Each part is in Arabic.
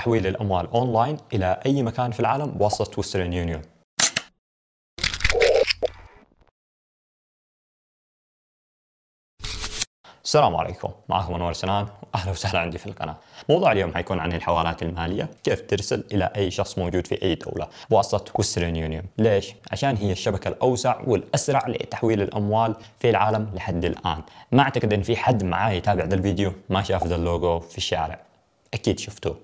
تحويل الأموال أونلاين إلى أي مكان في العالم بواسطة وسترن يونيون السلام عليكم معكم انور سنان واهلا وسهلا عندي في القناه موضوع اليوم حيكون عن الحوالات الماليه كيف ترسل الى اي شخص موجود في اي دوله بواسطه وسترن يونيون ليش عشان هي الشبكه الاوسع والاسرع لتحويل الاموال في العالم لحد الان ما اعتقد ان في حد معاي يتابع ذا الفيديو ما شاف ذا اللوجو في الشارع اكيد شفتوه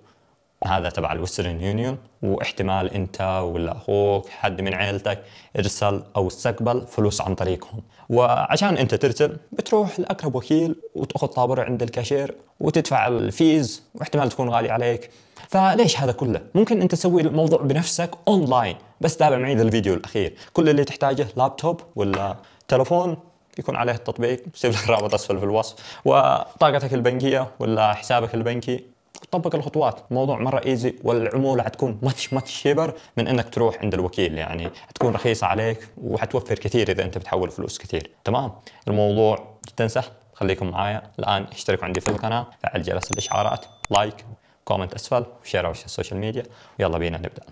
هذا تبع الوسترن يونيون واحتمال انت ولا اخوك حد من عيلتك ارسل او استقبل فلوس عن طريقهم وعشان انت ترسل بتروح لاقرب وكيل وتاخذ طابور عند الكاشير وتدفع الفيز واحتمال تكون غالي عليك فليش هذا كله ممكن انت تسوي الموضوع بنفسك اونلاين بس تابع معي الفيديو الاخير كل اللي تحتاجه لابتوب ولا تلفون يكون عليه التطبيق سيب لك رابط اسفل في الوصف وطاقتك البنكيه ولا حسابك البنكي طبق الخطوات موضوع مره ايزي والعموله حتكون ماتش ماتش شيبر من انك تروح عند الوكيل يعني حتكون رخيصه عليك وحتوفر كثير اذا انت بتحول فلوس كثير تمام الموضوع جدا سهل خليكم معايا الان اشتركوا عندي في القناه فعل جرس الاشعارات لايك كومنت اسفل وشير على السوشيال ميديا ويلا بينا نبدا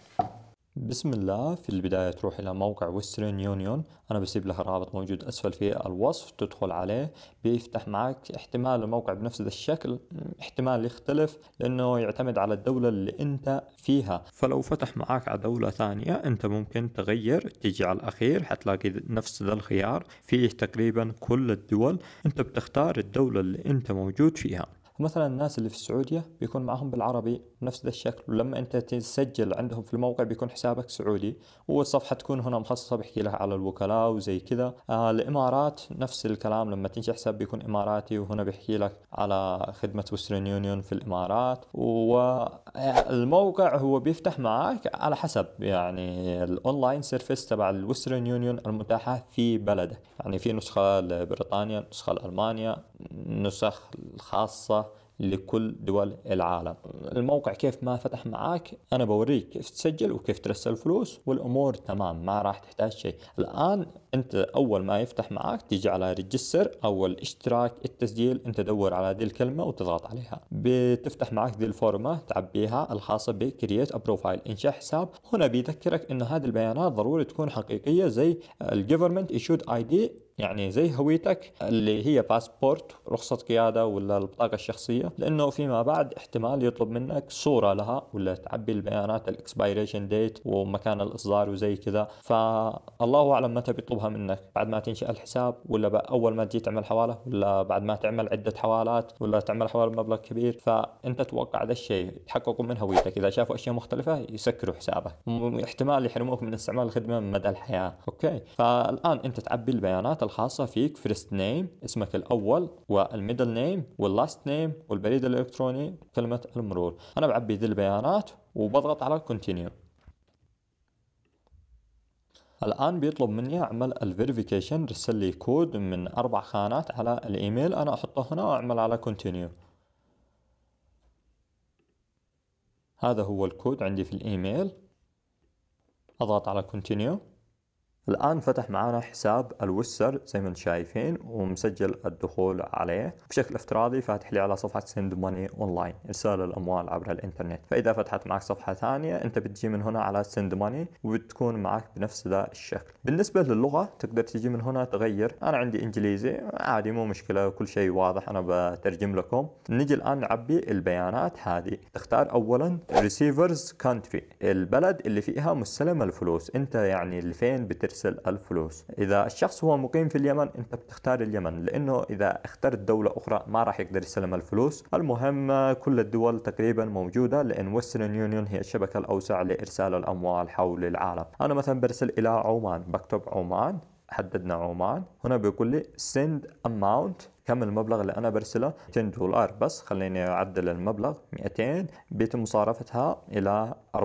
بسم الله في البداية تروح إلى موقع وسترن يونيون أنا بسيب لها رابط موجود أسفل في الوصف تدخل عليه بيفتح معك احتمال الموقع بنفس الشكل احتمال يختلف لأنه يعتمد على الدولة اللي أنت فيها فلو فتح معك على دولة ثانية أنت ممكن تغير تيجي على الأخير حتلاقي نفس ذا الخيار فيه تقريبا كل الدول أنت بتختار الدولة اللي أنت موجود فيها ومثلا الناس اللي في السعودية بيكون معهم بالعربي نفس ذا الشكل ولما أنت تسجل عندهم في الموقع بيكون حسابك سعودي والصفحة تكون هنا مخصصة بحكي لها على الوكلاء وزي كذا آه الإمارات نفس الكلام لما تنشئ حساب بيكون إماراتي وهنا بيحكي لك على خدمة وسترن يونيون في الإمارات والموقع هو بيفتح معك على حسب يعني الأونلاين سيرفيس تبع الوسترن يونيون المتاحة في بلدك يعني في نسخة لبريطانيا نسخة لألمانيا نسخ خاصة لكل دول العالم الموقع كيف ما فتح معاك انا بوريك كيف تسجل وكيف ترسل فلوس والامور تمام ما راح تحتاج شيء الان انت اول ما يفتح معاك تيجي على ريجستر او الاشتراك التسجيل انت دور على ذي الكلمه وتضغط عليها بتفتح معك ذي الفورمه تعبيها الخاصه بكرييت بروفايل انشاء حساب هنا بيذكرك انه هذه البيانات ضروري تكون حقيقيه زي الجفرمنت ايشود اي دي يعني زي هويتك اللي هي باسبورت رخصة قيادة ولا البطاقة الشخصية لأنه فيما بعد احتمال يطلب منك صورة لها ولا تعبي البيانات الاكسبيريشن ديت ومكان الإصدار وزي كذا فالله أعلم متى بيطلبها منك بعد ما تنشأ الحساب ولا أول ما تجي تعمل حوالة ولا بعد ما تعمل عدة حوالات ولا تعمل حوالة بمبلغ كبير فأنت توقع ذا الشيء يتحققوا من هويتك إذا شافوا أشياء مختلفة يسكروا حسابك احتمال يحرموك من استعمال الخدمة مدى الحياة أوكي فالآن أنت تعبي البيانات الخاصة فيك فيرست نيم اسمك الأول والميدل نيم واللاست نيم والبريد الإلكتروني وكلمة المرور أنا بعبي ذي البيانات وبضغط على كونتينيو الآن بيطلب مني أعمل الفيريفيكيشن رسل لي كود من أربع خانات على الإيميل أنا أحطه هنا وأعمل على كونتينيو هذا هو الكود عندي في الإيميل أضغط على كونتينيو الآن فتح معنا حساب الوسر زي ما انتم شايفين ومسجل الدخول عليه بشكل افتراضي فاتح لي على صفحة سند ماني اونلاين ارسال الاموال عبر الانترنت فاذا فتحت معك صفحة ثانية انت بتجي من هنا على سند ماني وبتكون معك بنفس ذا الشكل بالنسبة للغة تقدر تجي من هنا تغير انا عندي انجليزي عادي مو مشكلة كل شيء واضح انا بترجم لكم نجي الان نعبي البيانات هذه تختار اولا ريسيفرز كونتري البلد اللي فيها مستلم الفلوس انت يعني لفين بت يرسل الفلوس إذا الشخص هو مقيم في اليمن أنت بتختار اليمن لأنه إذا اخترت دولة أخرى ما راح يقدر يستلم الفلوس المهم كل الدول تقريبا موجودة لأن وسترن يونيون هي الشبكة الأوسع لإرسال الأموال حول العالم أنا مثلا برسل إلى عمان بكتب عمان حددنا عمان هنا بيقول لي send amount كم المبلغ اللي انا برسله 200 دولار بس خليني اعدل المبلغ 200 بيتم مصارفتها الى 74.44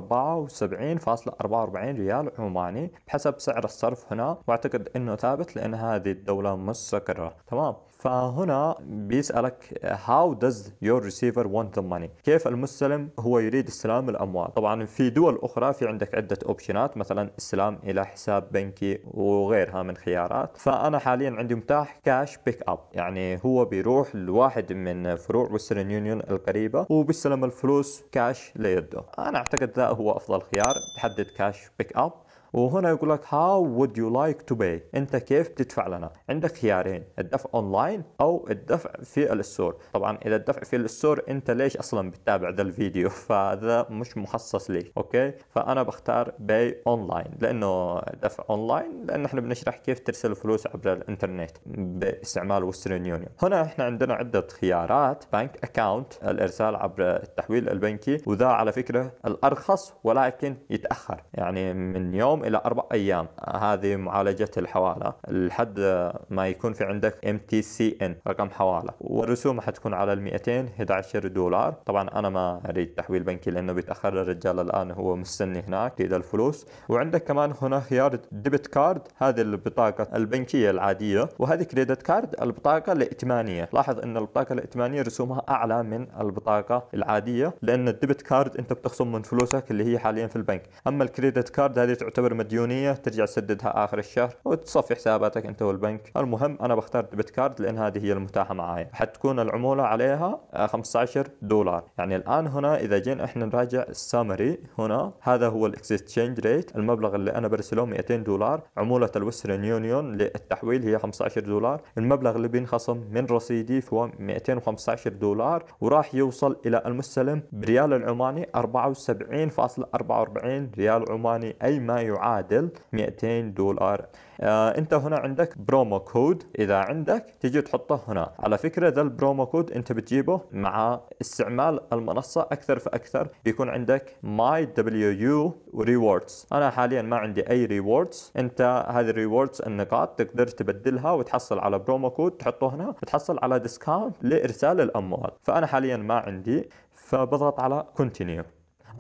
ريال عماني بحسب سعر الصرف هنا واعتقد انه ثابت لان هذه الدوله مستقره تمام فهنا بيسألك how does your receiver want the money كيف المستلم هو يريد استلام الأموال طبعا في دول أخرى في عندك عدة أوبشنات مثلا استلام إلى حساب بنكي وغيرها من خيارات فأنا حاليا عندي متاح كاش بيك أب يعني يعني هو بيروح لواحد من فروع وسترن يونيون القريبة وبيستلم الفلوس كاش ليده أنا أعتقد ذا هو أفضل خيار تحدد كاش بيك أب وهنا يقول لك how would you like to pay انت كيف تدفع لنا عندك خيارين الدفع اونلاين او الدفع في الستور طبعا اذا الدفع في الستور انت ليش اصلا بتتابع ذا الفيديو فهذا مش مخصص لي اوكي فانا بختار باي اونلاين لانه دفع اونلاين لان احنا بنشرح كيف ترسل فلوس عبر الانترنت باستعمال وسترن يونيون هنا احنا عندنا عده خيارات بنك اكاونت الارسال عبر التحويل البنكي وذا على فكره الارخص ولكن يتاخر يعني من يوم يوم الى اربع ايام هذه معالجه الحواله لحد ما يكون في عندك ام تي سي ان رقم حواله والرسوم حتكون على ال 211 دولار طبعا انا ما اريد تحويل بنكي لانه بيتاخر الرجال الان هو مستني هناك اذا الفلوس وعندك كمان هنا خيار ديبت كارد هذه البطاقه البنكيه العاديه وهذه كريدت كارد البطاقه الائتمانيه لاحظ ان البطاقه الائتمانيه رسومها اعلى من البطاقه العاديه لان الديبت كارد انت بتخصم من فلوسك اللي هي حاليا في البنك اما الكريدت كارد هذه تعتبر فاتورة مديونية ترجع تسددها آخر الشهر وتصفي حساباتك أنت والبنك المهم أنا بختار ديبت كارد لأن هذه هي المتاحة معايا حتكون العمولة عليها 15 آه، دولار يعني الآن هنا إذا جينا إحنا نراجع السامري هنا هذا هو الاكستشينج ريت المبلغ اللي أنا برسله 200 دولار عمولة الويسترن يونيون للتحويل هي 15 دولار المبلغ اللي بينخصم من رصيدي هو 215 دولار وراح يوصل إلى المستلم بريال العماني 74.44 ريال عماني أي ما يعادل يعادل 200 دولار آه انت هنا عندك برومو كود اذا عندك تجي تحطه هنا على فكره ذا البرومو كود انت بتجيبه مع استعمال المنصه اكثر فاكثر بيكون عندك ماي دبليو يو ريوردز انا حاليا ما عندي اي ريوردز انت هذه الريوردز النقاط تقدر تبدلها وتحصل على برومو كود تحطه هنا وتحصل على ديسكاونت لارسال الاموال فانا حاليا ما عندي فبضغط على كونتينيو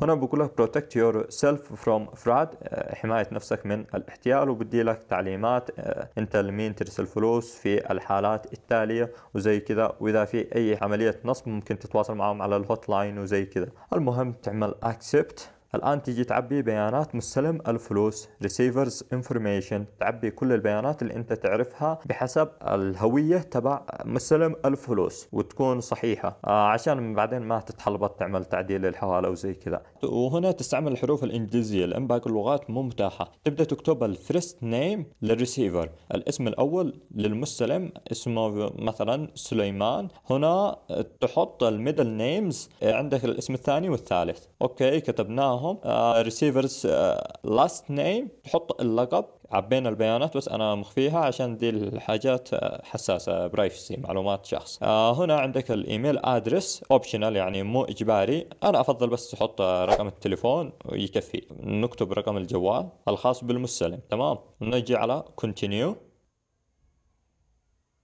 هنا بقول لك protect yourself from fraud آه، حماية نفسك من الاحتيال وبدي لك تعليمات انت آه، لمين ترسل فلوس في الحالات التالية وزي كذا واذا في اي عملية نصب ممكن تتواصل معهم على الهوت لاين وزي كذا المهم تعمل accept الآن تيجي تعبي بيانات مستلم الفلوس receivers information تعبي كل البيانات اللي أنت تعرفها بحسب الهوية تبع مستلم الفلوس وتكون صحيحة آه، عشان من بعدين ما تتحلبط تعمل تعديل الحوالة وزي كذا وهنا تستعمل الحروف الإنجليزية لأن باقي اللغات مو متاحة تبدأ تكتب first نيم للريسيفر الاسم الأول للمستلم اسمه مثلا سليمان هنا تحط الميدل نيمز عندك الاسم الثاني والثالث أوكي كتبناه معاهم ريسيفرز لاست نيم تحط اللقب عبينا البيانات بس انا مخفيها عشان دي الحاجات آه، حساسه برايفسي معلومات شخص آه هنا عندك الايميل ادرس اوبشنال يعني مو اجباري انا افضل بس تحط آه، رقم التليفون ويكفي نكتب رقم الجوال الخاص بالمستلم تمام نجي على كونتينيو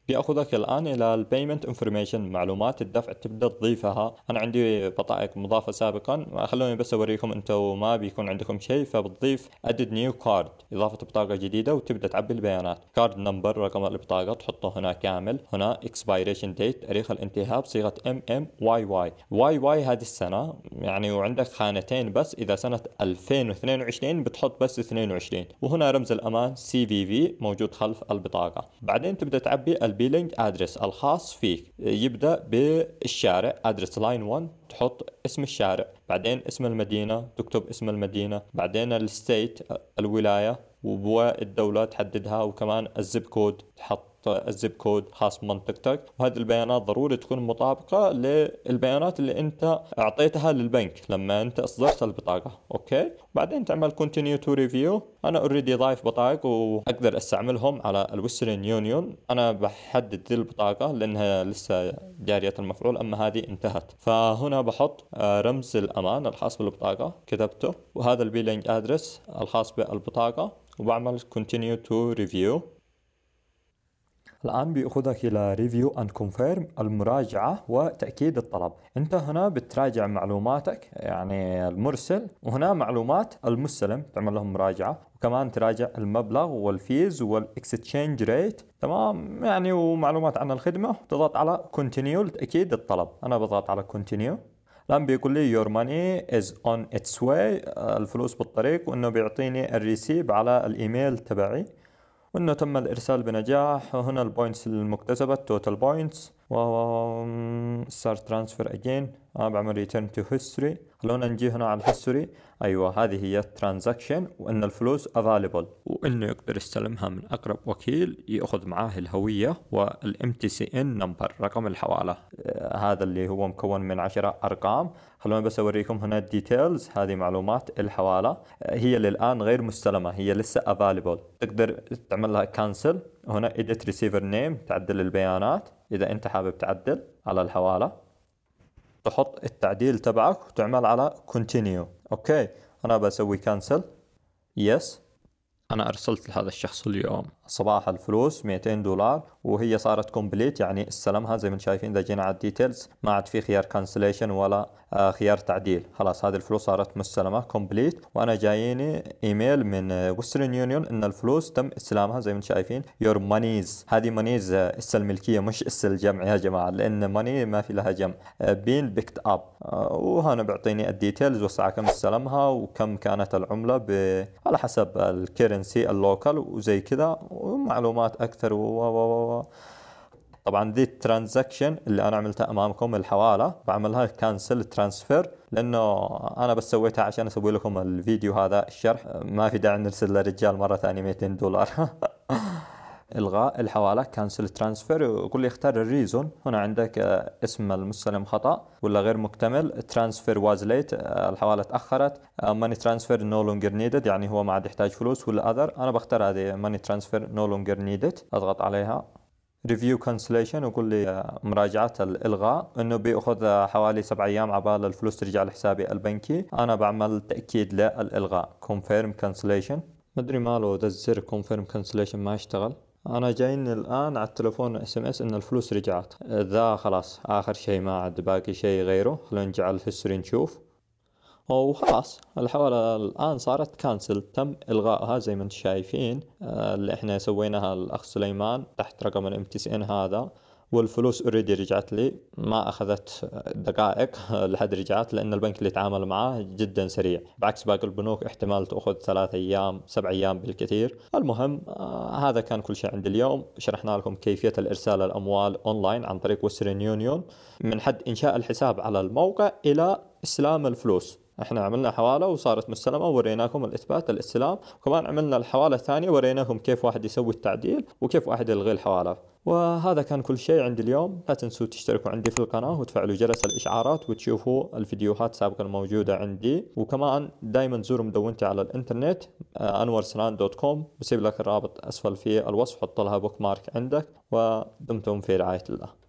بياخذك الان الى البيمنت انفورميشن معلومات الدفع تبدا تضيفها انا عندي بطائق مضافه سابقا خلوني بس اوريكم انتم ما بيكون عندكم شيء فبتضيف ادد نيو كارد اضافه بطاقه جديده وتبدا تعبي البيانات كارد نمبر رقم البطاقه تحطه هنا كامل هنا اكسبايريشن ديت تاريخ الانتهاء بصيغه ام ام واي واي واي واي هذه السنه يعني وعندك خانتين بس اذا سنه 2022 بتحط بس 22 وهنا رمز الامان سي في في موجود خلف البطاقه بعدين تبدا تعبي البيلينج ادرس الخاص فيك يبدا بالشارع ادرس لاين 1 تحط اسم الشارع بعدين اسم المدينه تكتب اسم المدينه بعدين الستيت الولايه والدوله تحددها وكمان الزب كود تحط الزب كود خاص بمنطقتك وهذه البيانات ضروري تكون مطابقة للبيانات اللي انت اعطيتها للبنك لما انت اصدرت البطاقة اوكي بعدين تعمل كونتينيو تو ريفيو انا اوريدي ضايف بطاقة واقدر استعملهم على الويسترن يونيون انا بحدد ذي البطاقة لانها لسه جارية المفعول اما هذه انتهت فهنا بحط آه، رمز الامان الخاص بالبطاقة كتبته وهذا البيلينج ادرس الخاص بالبطاقة وبعمل continue to review الآن بيأخذك إلى ريفيو أند كونفيرم المراجعة وتأكيد الطلب أنت هنا بتراجع معلوماتك يعني المرسل وهنا معلومات المستلم تعمل لهم مراجعة وكمان تراجع المبلغ والفيز والاكستشينج ريت تمام يعني ومعلومات عن الخدمة تضغط على كونتينيو لتأكيد الطلب أنا بضغط على كونتينيو الآن بيقول لي يور ماني از اون اتس واي الفلوس بالطريق وانه بيعطيني الريسيب على الايميل تبعي وانه تم الارسال بنجاح وهنا البوينتس المكتسبة التوتال بوينتس و صار ترانسفير اجين بعمل ريتيرن تو هيستوري خلونا نجي هنا على الهيستوري ايوه هذه هي الترانزاكشن وان الفلوس افاليبل وانه يقدر يستلمها من اقرب وكيل ياخذ معاه الهويه والام تي سي ان نمبر رقم الحواله آه هذا اللي هو مكون من 10 ارقام خلونا بس اوريكم هنا الديتيلز هذه معلومات الحواله آه هي للان غير مستلمه هي لسه افاليبل تقدر تعمل لها كانسل هنا ايديت ريسيفر نيم تعدل البيانات اذا انت حابب تعدل على الحواله تحط التعديل تبعك وتعمل على continue اوكي انا بسوي cancel yes انا ارسلت لهذا الشخص اليوم صباح الفلوس 200 دولار وهي صارت كومبليت يعني استلمها زي ما شايفين اذا جينا على الديتيلز ما عاد في خيار كانسليشن ولا آه، خيار تعديل خلاص هذه الفلوس صارت مستلمه كومبليت وانا جاييني ايميل من وسترن آه، يونيون ان الفلوس تم استلامها زي ما شايفين يور مانيز هذه مانيز آه، اس الملكيه مش اس الجمع يا جماعه لان ماني ما في لها جمع بين بيكت اب وهنا بيعطيني الديتيلز والساعه كم استلمها وكم كانت العمله ب... على حسب الكرنسي اللوكال وزي كذا ومعلومات اكثر و... طبعا ذي الترانزكشن اللي انا عملتها امامكم الحواله بعملها كانسل ترانسفير لانه انا بس سويتها عشان اسوي لكم الفيديو هذا الشرح ما في داعي نرسل للرجال مره ثانيه 200 دولار الغاء الحواله كانسل ترانسفير وقول لي اختار الريزون هنا عندك آه، اسم المستلم خطا ولا غير مكتمل ترانسفير واز ليت الحواله تاخرت ماني ترانسفير نو لونجر نيدد يعني هو ما عاد يحتاج فلوس ولا اذر انا بختار هذه ماني ترانسفير نو لونجر نيدد اضغط عليها ريفيو كانسليشن ويقول لي آه، مراجعه الالغاء انه بياخذ آه، حوالي سبع ايام عبال الفلوس ترجع لحسابي البنكي انا بعمل تاكيد للالغاء كونفيرم كانسليشن مدري ماله ذا الزر كونفيرم كانسليشن ما اشتغل انا جايني الان على التلفون اس ام اس ان الفلوس رجعت ذا خلاص اخر شيء ما عاد باقي شيء غيره خلونا نجعل الهيستوري نشوف وخلاص الحوالة الآن صارت كانسل تم إلغائها زي ما انتم شايفين آه، اللي احنا سويناها الأخ سليمان تحت رقم الام تي سي ان هذا والفلوس اوريدي رجعت لي ما اخذت دقائق لحد رجعت لان البنك اللي تعامل معاه جدا سريع بعكس باقي البنوك احتمال تاخذ ثلاث ايام سبع ايام بالكثير المهم آه هذا كان كل شيء عند اليوم شرحنا لكم كيفيه الارسال الاموال اونلاين عن طريق وسترن يونيون من حد انشاء الحساب على الموقع الى استلام الفلوس احنا عملنا حواله وصارت مستلمه ووريناكم الاثبات الاستلام وكمان عملنا الحواله الثانيه وريناكم كيف واحد يسوي التعديل وكيف واحد يلغي الحواله وهذا كان كل شيء عندي اليوم لا تنسوا تشتركوا عندي في القناه وتفعلوا جرس الاشعارات وتشوفوا الفيديوهات السابقه الموجوده عندي وكمان دائما زوروا مدونتي على الانترنت آه، انور سنان دوت كوم بسيب لك الرابط اسفل في الوصف حط لها بوك مارك عندك ودمتم في رعايه الله